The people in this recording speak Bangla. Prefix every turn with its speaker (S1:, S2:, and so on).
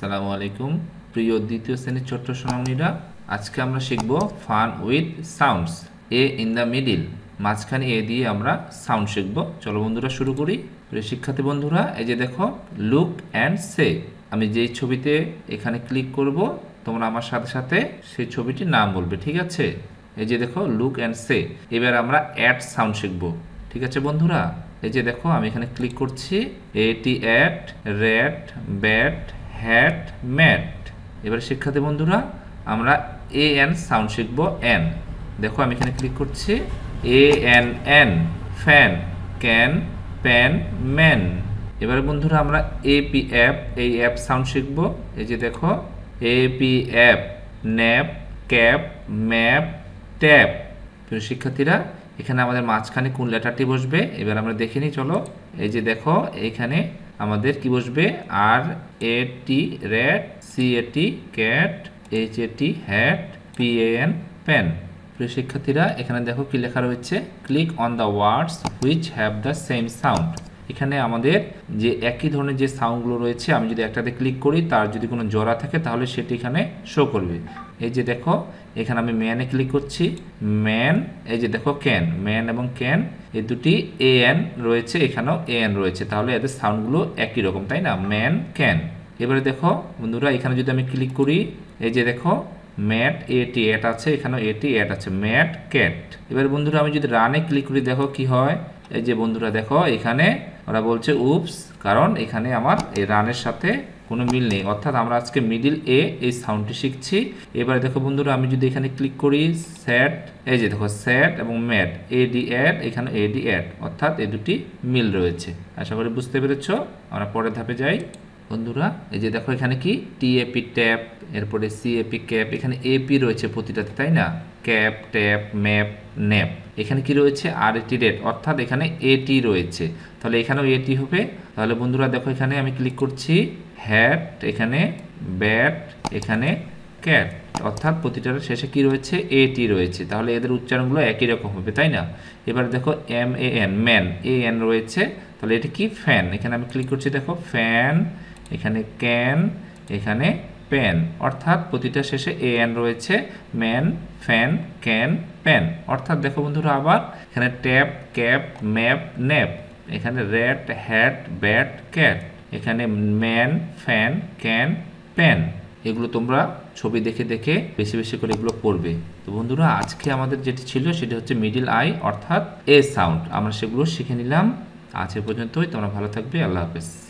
S1: আসসালামু আলাইকুম প্রিয় দ্বিতীয় শ্রেণীর ছোট্ট সোনামণিরা আজকে আমরা শিখব fun with sounds A in the middle মাঝখানে এ দিয়ে আমরা সাউন্ড শিখব চলো বন্ধুরা শুরু করি প্রিয় শিক্ষার্থী বন্ধুরা এই যে দেখো লুক অ্যান্ড সে আমি যেই ছবিতে এখানে ক্লিক করব তোমরা আমার সাথে সাথে সেই ছবিটির নাম বলবে ঠিক আছে এই যে দেখো লুক অ্যান্ড সে এবার আমরা অ্যাড সাউন্ড শিখব ঠিক আছে বন্ধুরা এই যে দেখো আমি এখানে ক্লিক করছি এটি at rat bat hat mat এবার শিক্ষার্থী বন্ধুরা আমরা এ এন সাউন্ড শিখব এন দেখো আমি এখানে ক্লিক করছি A N N fan can pan man এবার বন্ধুরা আমরা এ পি অ্যাপ এই অ্যাপ সাউন্ড শিখব এই যে দেখো A P app nap cap map tap শিক্ষার্থীরা এখানে আমাদের মাঝখানে কোন লেটারটি বসবে এবার আমরা দেখে নিই চলো এই যে দেখো এখানে আমাদের কি বসবে R A T rat C A T cat H A T hat P N pen প্রিয় শিক্ষার্থীরা এখানে দেখো কি লেখা রয়েছে click on the words which have the same sound এখানে আমাদের যে একই ধরনের যে সাউন্ডগুলো রয়েছে আমি যদি একটাতে ক্লিক করি তার যদি কোনো জরা থাকে তাহলে সেটি এখানে শো করবে এই যে দেখো এখানে আমি ম্যানে ক্লিক করছি ম্যান এই যে দেখো ক্যান ম্যান এবং ক্যান এই দুটি এ এন রয়েছে এখানেও এ এন রয়েছে তাহলে এদের সাউন্ডগুলো একই রকম তাই না ম্যান ক্যান এবারে দেখো বন্ধুরা এখানে যদি আমি ক্লিক করি এই যে দেখো ম্যাট এটি অ্যাট আছে এখানেও এটি অ্যাট আছে ম্যাট ক্যাট এবার বন্ধুরা আমি যদি রানে ক্লিক করি দেখো কি হয় এই যে বন্ধুরা দেখো এখানে ওরা বলছে উপস কারণ এখানে আমার এই রানের সাথে কোনো মিল নেই অর্থাৎ আমরা আজকে মিডিল এ এই সাউন্ডটি শিখছি এবারে দেখো বন্ধুরা আমি যদি এখানে ক্লিক করি স্যাট এই যে দেখো স্যাট এবং ম্যাট এ ডি অ্যাড এখানে এ ডি অ্যাড অর্থাৎ এ দুটি মিল রয়েছে আশা করি বুঝতে পেরেছ আমরা পরের ধাপে যাই বন্ধুরা এই যে দেখো এখানে কি টিএপি ট্যাপ এরপরে সিএপি ক্যাপ এখানে এপি রয়েছে প্রতিটাতে তাই না ক্যাপ ট্যাপ ম্যাপ ন্যাপ এখানে কি রয়েছে আর এটি রেট অর্থাৎ এখানে এটি রয়েছে তাহলে এখানেও এটি হবে তাহলে বন্ধুরা দেখো এখানে আমি ক্লিক করছি হ্যাট এখানে ব্যাট এখানে ক্যাট অর্থাৎ প্রতিটার শেষে কি রয়েছে এটি রয়েছে তাহলে এদের উচ্চারণগুলো একই রকম হবে তাই না এবার দেখো M A N man A N রয়েছে তাহলে এটা কি ফ্যান এখানে আমি ক্লিক করছি দেখো ফ্যান এখানে ক্যান এখানে প্যান অর্থাৎ প্রতিটা শেষে এ এন রয়েছে ম্যান ফ্যান ক্যান প্যান অর্থাৎ দেখো বন্ধুরা আবার এখানে ট্যাপ ক্যাপ ম্যাপ ন্যাপ এখানে র্যাট হ্যাট ব্যাট ক্যাট এখানে ম্যান ফ্যান ক্যান প্যান এগুলো তোমরা ছবি দেখে দেখে বেশি বেশি করে এগুলো পড়বে তো বন্ধুরা আজকে আমাদের যেটি ছিল সেটি হচ্ছে মিডিল আই অর্থাৎ এ সাউন্ড আমরা সেগুলো শিখে নিলাম আজ পর্যন্তই তোমরা ভালো থাকবে আল্লাহ হাফেজ